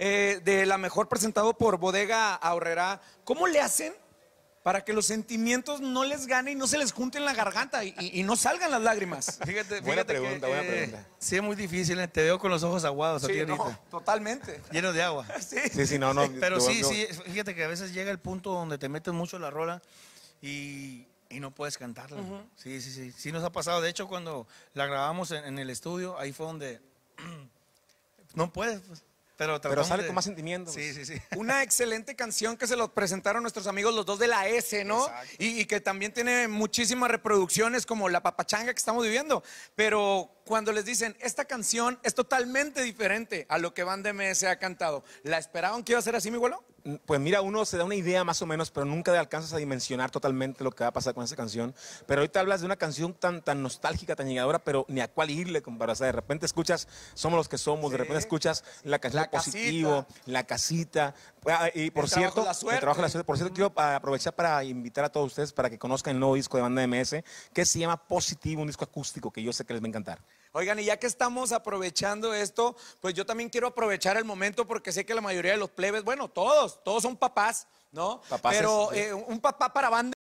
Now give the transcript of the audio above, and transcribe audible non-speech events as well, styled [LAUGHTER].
Eh, de La Mejor presentado por Bodega Ahorrera. ¿Cómo le hacen para que los sentimientos no les gane y no se les junten la garganta y, no salgan las lágrimas. [LAUGHS] buena pregunta, buena eh, pregunta. Sí, es muy difícil, ¿eh? te veo con los ojos aguados totalmente. [LAUGHS] lleno de agua. [LAUGHS] Sí, sí, no, no. pero sí, sí, fíjate que a veces llega el punto donde te metes mucho la rola y, no puedes cantarla. Sí, sí, sí. Sí nos ha pasado. De hecho, cuando la grabamos en, en el estudio, ahí fue donde [CLEARS THROAT] no puedes. Pues. Pero, sale con más sentimiento. Sí, sí, sí. [LAUGHS] Una excelente canción que se lo presentaron nuestros amigos los dos de la S, ¿no? y, que también tiene muchísimas reproducciones como la papachanga que estamos viviendo. Pero cuando les dicen, esta canción es totalmente diferente a lo que Van MS ha cantado, ¿la esperaban que iba a ser así, mi abuelo? Mm, pues mira, uno se da una idea más o menos, pero nunca alcanzas a dimensionar totalmente lo que va a pasar con esa canción. Pero ahorita hablas de una canción tan, tan nostálgica, tan llegadora, pero ni a cuál irle, compadre. O sea, de repente escuchas Somos los que somos, de repente escuchas la canción Positivo, casita. La Casita. Ah, y por el cierto, trabajo de la suerte. Por cierto, quiero aprovechar para invitar a todos ustedes para que conozcan el nuevo disco de banda MS, que se llama Positivo, un disco acústico que yo sé que les va a encantar. Oigan, y ya que estamos aprovechando esto, pues yo también quiero aprovechar el momento porque sé que la mayoría de los plebes, bueno, todos, todos son papás, ¿no? Papás Pero eh, un papá para banda.